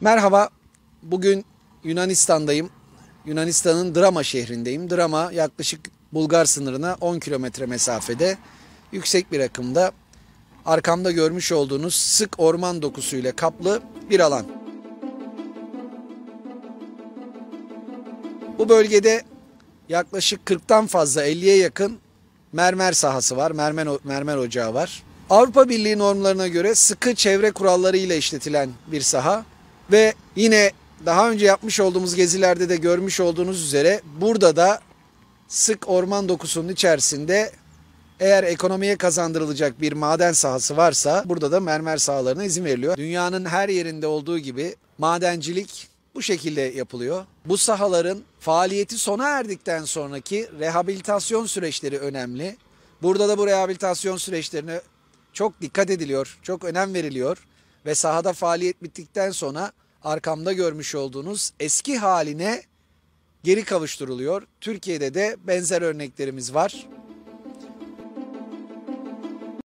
Merhaba, bugün Yunanistan'dayım. Yunanistan'ın Drama şehrindeyim. Drama yaklaşık Bulgar sınırına 10 kilometre mesafede, yüksek bir akımda. Arkamda görmüş olduğunuz sık orman dokusuyla kaplı bir alan. Bu bölgede yaklaşık 40'tan fazla 50'ye yakın mermer sahası var, mermer, mermer ocağı var. Avrupa Birliği normlarına göre sıkı çevre kuralları ile işletilen bir saha. Ve yine daha önce yapmış olduğumuz gezilerde de görmüş olduğunuz üzere burada da sık orman dokusunun içerisinde eğer ekonomiye kazandırılacak bir maden sahası varsa burada da mermer sahalarına izin veriliyor. Dünyanın her yerinde olduğu gibi madencilik bu şekilde yapılıyor. Bu sahaların faaliyeti sona erdikten sonraki rehabilitasyon süreçleri önemli. Burada da bu rehabilitasyon süreçlerine çok dikkat ediliyor, çok önem veriliyor ve sahada faaliyet bittikten sonra arkamda görmüş olduğunuz eski haline geri kavuşturuluyor. Türkiye'de de benzer örneklerimiz var.